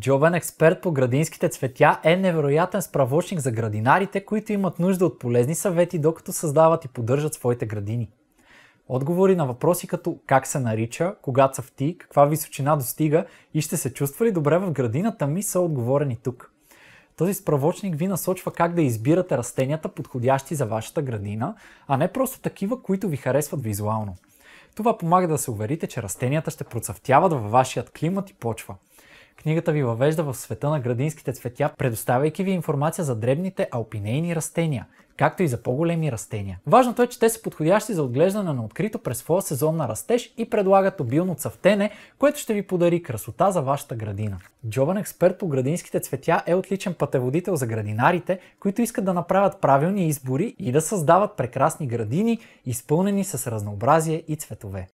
Джобен експерт по градинските цветя е невероятен справочник за градинарите, които имат нужда от полезни съвети, докато създават и поддържат своите градини. Отговори на въпроси като как се нарича, кога цъфти, каква височина достига и ще се чувства ли добре в градината ми са отговорени тук. Този справочник ви насочва как да избирате растенията, подходящи за вашата градина, а не просто такива, които ви харесват визуално. Това помага да се уверите, че растенията ще процъфтяват във вашият климат и почва. Книгата ви въвежда в света на градинските цветя, предоставяйки ви информация за дребните алпинейни растения, както и за по-големи растения. Важното е, че те са подходящи за отглеждане на открито през своя сезон на растеж и предлагат обилно цъфтене, което ще ви подари красота за вашата градина. Джобен експерт по градинските цветя е отличен пътеводител за градинарите, които искат да направят правилни избори и да създават прекрасни градини, изпълнени с разнообразие и цветове.